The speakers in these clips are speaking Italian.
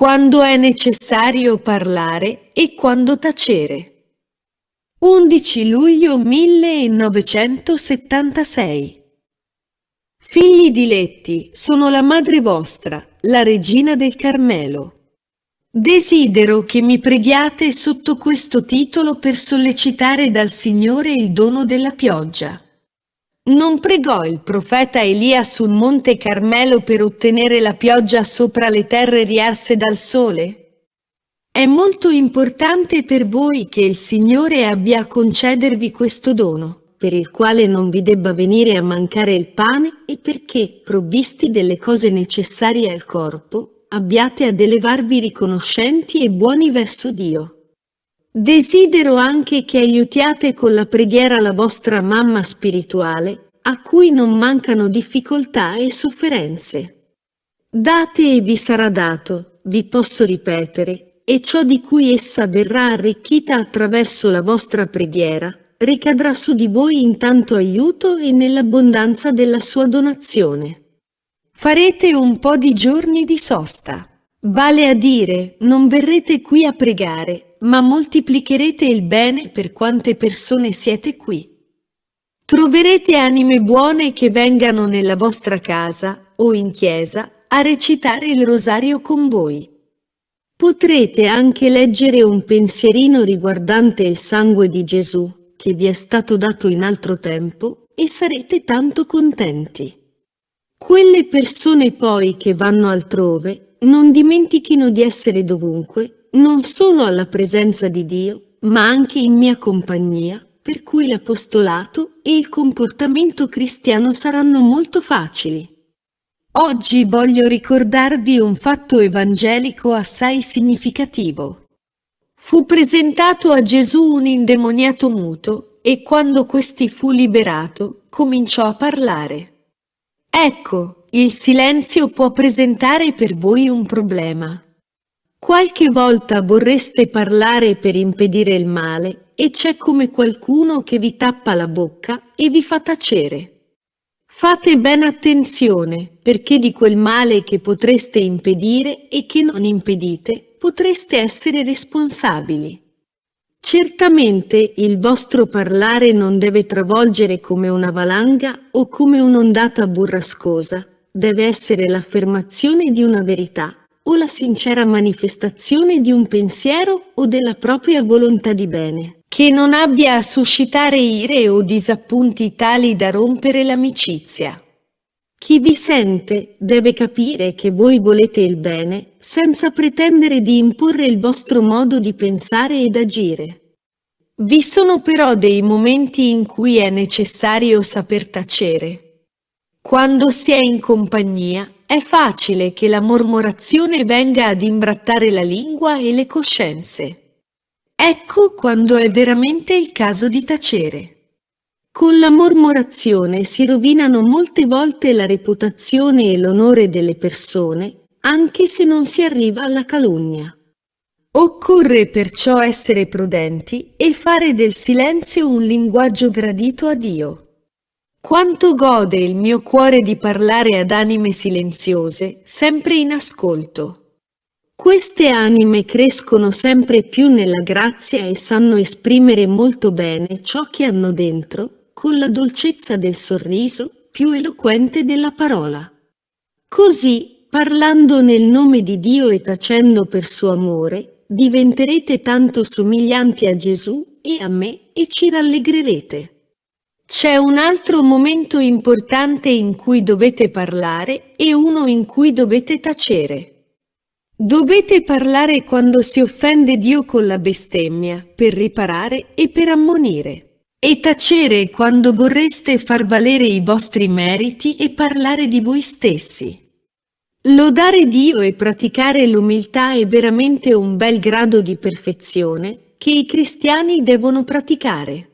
quando è necessario parlare e quando tacere. 11 luglio 1976 Figli diletti, sono la madre vostra, la regina del Carmelo. Desidero che mi preghiate sotto questo titolo per sollecitare dal Signore il dono della pioggia non pregò il profeta Elia sul monte Carmelo per ottenere la pioggia sopra le terre riarse dal sole? È molto importante per voi che il Signore abbia a concedervi questo dono, per il quale non vi debba venire a mancare il pane e perché, provvisti delle cose necessarie al corpo, abbiate ad elevarvi riconoscenti e buoni verso Dio. Desidero anche che aiutiate con la preghiera la vostra mamma spirituale, a cui non mancano difficoltà e sofferenze. Date e vi sarà dato, vi posso ripetere, e ciò di cui essa verrà arricchita attraverso la vostra preghiera, ricadrà su di voi in tanto aiuto e nell'abbondanza della sua donazione. Farete un po' di giorni di sosta. Vale a dire, non verrete qui a pregare, ma moltiplicherete il bene per quante persone siete qui. Troverete anime buone che vengano nella vostra casa o in chiesa a recitare il rosario con voi. Potrete anche leggere un pensierino riguardante il sangue di Gesù che vi è stato dato in altro tempo e sarete tanto contenti. Quelle persone poi che vanno altrove non dimentichino di essere dovunque non solo alla presenza di Dio, ma anche in mia compagnia, per cui l'apostolato e il comportamento cristiano saranno molto facili. Oggi voglio ricordarvi un fatto evangelico assai significativo. Fu presentato a Gesù un indemoniato muto e quando questi fu liberato cominciò a parlare. Ecco, il silenzio può presentare per voi un problema. Qualche volta vorreste parlare per impedire il male e c'è come qualcuno che vi tappa la bocca e vi fa tacere. Fate ben attenzione perché di quel male che potreste impedire e che non impedite potreste essere responsabili. Certamente il vostro parlare non deve travolgere come una valanga o come un'ondata burrascosa, deve essere l'affermazione di una verità o la sincera manifestazione di un pensiero o della propria volontà di bene, che non abbia a suscitare ire o disappunti tali da rompere l'amicizia. Chi vi sente deve capire che voi volete il bene senza pretendere di imporre il vostro modo di pensare ed agire. Vi sono però dei momenti in cui è necessario saper tacere. Quando si è in compagnia è facile che la mormorazione venga ad imbrattare la lingua e le coscienze. Ecco quando è veramente il caso di tacere. Con la mormorazione si rovinano molte volte la reputazione e l'onore delle persone, anche se non si arriva alla calunnia. Occorre perciò essere prudenti e fare del silenzio un linguaggio gradito a Dio. Quanto gode il mio cuore di parlare ad anime silenziose, sempre in ascolto. Queste anime crescono sempre più nella grazia e sanno esprimere molto bene ciò che hanno dentro, con la dolcezza del sorriso più eloquente della parola. Così, parlando nel nome di Dio e tacendo per suo amore, diventerete tanto somiglianti a Gesù e a me e ci rallegrerete. C'è un altro momento importante in cui dovete parlare e uno in cui dovete tacere. Dovete parlare quando si offende Dio con la bestemmia, per riparare e per ammonire. E tacere quando vorreste far valere i vostri meriti e parlare di voi stessi. Lodare Dio e praticare l'umiltà è veramente un bel grado di perfezione che i cristiani devono praticare.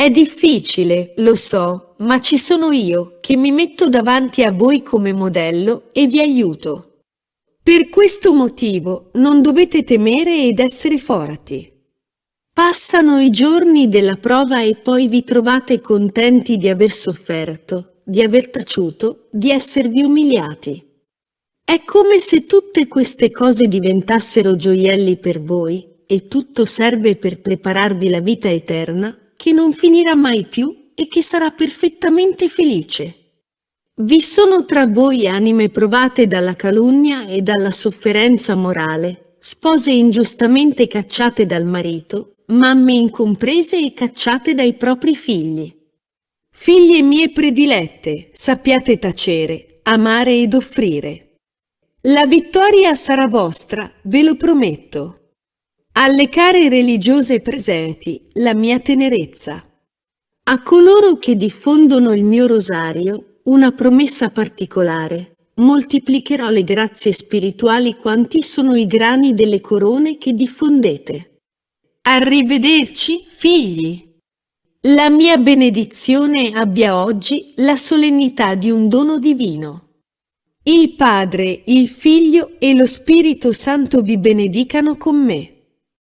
È difficile, lo so, ma ci sono io che mi metto davanti a voi come modello e vi aiuto. Per questo motivo non dovete temere ed essere forti. Passano i giorni della prova e poi vi trovate contenti di aver sofferto, di aver taciuto, di esservi umiliati. È come se tutte queste cose diventassero gioielli per voi e tutto serve per prepararvi la vita eterna che non finirà mai più e che sarà perfettamente felice. Vi sono tra voi anime provate dalla calunnia e dalla sofferenza morale, spose ingiustamente cacciate dal marito, mamme incomprese e cacciate dai propri figli. Figlie mie predilette, sappiate tacere, amare ed offrire. La vittoria sarà vostra, ve lo prometto. Alle care religiose presenti, la mia tenerezza. A coloro che diffondono il mio rosario, una promessa particolare. Moltiplicherò le grazie spirituali quanti sono i grani delle corone che diffondete. Arrivederci, figli! La mia benedizione abbia oggi la solennità di un dono divino. Il Padre, il Figlio e lo Spirito Santo vi benedicano con me.